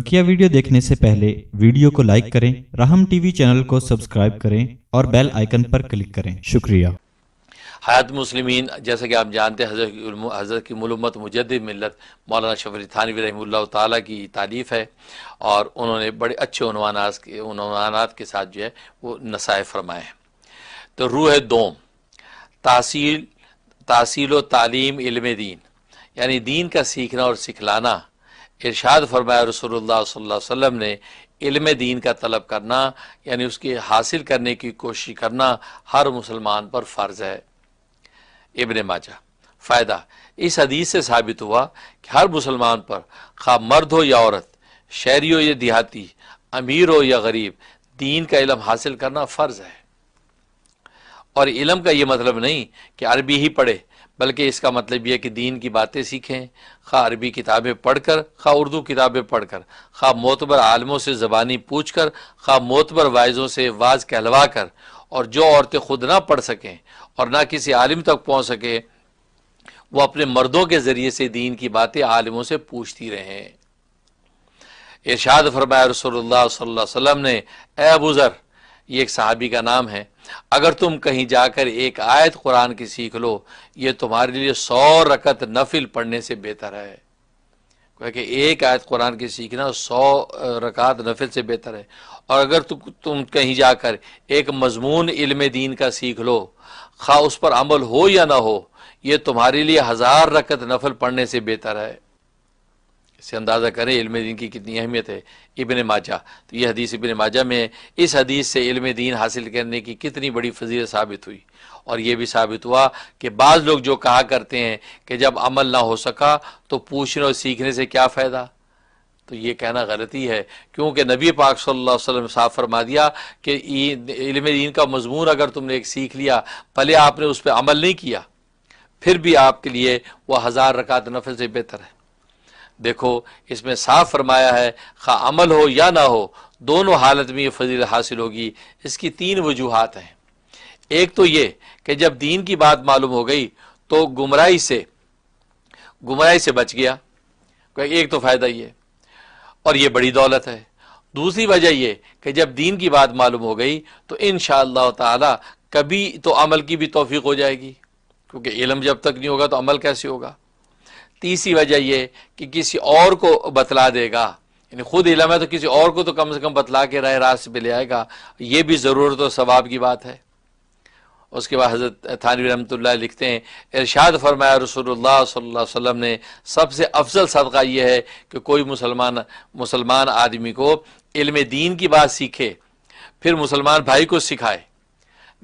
बकिया वीडियो देखने से पहले वीडियो को लाइक करें राहम टीवी चैनल को सब्सक्राइब करें और बेल आइकन पर क्लिक करें शुक्रिया हयात मुस्लिम जैसा कि आप जानते हैं हज़रत की मलमत मुजद मिलत मौलाना शफरी थानवी रही की तारीफ़ है और उन्होंने बड़े अच्छे के साथ जो है वो नसाए फरमाए हैं तो रूह दोम तासील तासील तालीम इल्म दीन यानी दीन का सीखना और सिखलाना इर्शाद फरमाया रसोल्ला वसम ने इल्म दीन का तलब करना यानी उसके हासिल करने की कोशिश करना हर मुसलमान पर फ़र्ज़ है इबन माजा फ़ायदा इस हदीस से साबित हुआ कि हर मुसलमान पर खा मर्द हो या औरत शहरी हो या देहाती अमीर हो या गरीब दीन का इलम हासिल करना फ़र्ज़ है और इलम का ये मतलब नहीं कि अरबी ही पढ़े बल्कि इसका मतलब यह कि दीन की बातें सीखें खा अरबी किताबें पढ़कर खा उर्दू किताबें पढ़ कर खा मोतबर आलमों से ज़बानी पूछ कर खा मोतबर वाइज़ों से वाज कहलवा कर और जो औरतें खुद ना पढ़ सकें और ना किसी आलिम तक पहुँच सकें वो अपने मर्दों के ज़रिए से दीन की बातें आलिमों से पूछती रहें इर्शाद फरमाया रसोल्ला वसम ने ए बुज़र ये एक सहाबी का नाम है अगर तुम कहीं जाकर एक आयत कुरान की सीख लो ये तुम्हारे लिए सौ रकत नफिल पढ़ने से बेहतर है क्योंकि एक आयत कुरान की सीखना सौ रकात नफिल से बेहतर है और अगर तु, तुम कहीं जाकर एक मजमून इल्म दीन का सीख लो खा उस पर अमल हो या ना हो ये तुम्हारे लिए हज़ार रकत नफल पढ़ने से बेहतर है से अंदाज़ा करें इल्म दीन की कितनी अहमियत है इबन माजा तो यह हदीस इबन माजा में इस हदीस से इल्म दीन हासिल करने की कितनी बड़ी फजीलत साबित हुई और यह भी साबित हुआ कि बाज़ लोग जो कहा करते हैं कि जब अमल ना हो सका तो पूछने और सीखने से क्या फ़ायदा तो ये कहना गलती है क्योंकि नबी पाक सल्लल्लाहु अलैहि वसल्लम साफ फरमा दिया कि इल्म दीन का मजमून अगर तुमने एक सीख लिया भले आपने उस पर अमल नहीं किया फिर भी आपके लिए वह हज़ार रकात नफल से बेहतर है देखो इसमें साफ फरमाया है खा अमल हो या ना हो दोनों हालत में ये फजील हासिल होगी इसकी तीन वजूहत हैं एक तो ये कि जब दीन की बात मालूम हो गई तो गुमराही से गुमराही से बच गया एक तो फ़ायदा ये और ये बड़ी दौलत है दूसरी वजह यह कि जब दीन की बात मालूम हो गई तो इन ताला कभी तो अमल की भी तोफीक हो जाएगी क्योंकि इलम जब तक नहीं होगा तो अमल कैसे होगा तीसरी वजह यह कि किसी और को बतला देगा यानी खुद इलम है तो किसी और को तो कम से कम बतला के राय रास्ते पर ले आएगा ये भी ज़रूरत और सवाब की बात है उसके बाद हज़रत थानवी रहमत लिखते हैं इरशाद फरमाया रसोल्ला वसम ने सबसे अफजल सदका यह है कि कोई मुसलमान मुसलमान आदमी को इल्म दीन की बात सीखे फिर मुसलमान भाई को सिखाए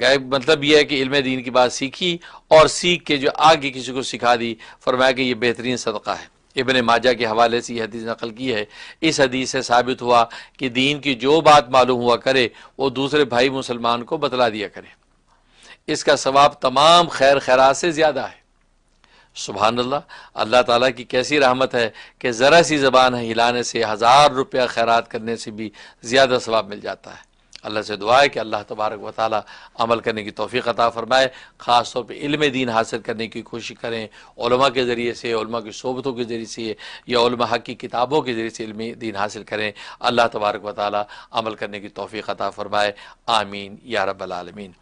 मतलब यह है कि इल्म दीन की बात सीखी और सीख के जो आगे किसी को सिखा दी फरमाया कि यह बेहतरीन सदका है इबन माजा के हवाले से यह हदीस नकल की है इस हदीस से साबित हुआ कि दीन की जो बात मालूम हुआ करे वो दूसरे भाई मुसलमान को बतला दिया करे इसका सवाब तमाम खैर खैरात से ज़्यादा है सुबह अल्लाह अल्लाह ताला की कैसी रहमत है कि ज़रा सी ज़बान हिलाने से हज़ार रुपया खैरात करने से भी ज़्यादा सवाब मिल जाता है अल्लाह से दुआ है कि अल्लाह तबारक व अमल करने की तोफ़ी अता फ़रमाए ख़ास तौर पर इल्म दीन हासिल करने की कोशिश करें उलमा के ज़रिए से उलमा की सोबतों के ज़रिए से या हक़ की किताबों के ज़रिए से इल्म दीन हासिल करें अल्लाह तबारक व ताली अमल करने की तोफ़ी अता फ़रमाए आमीन या रबालमीन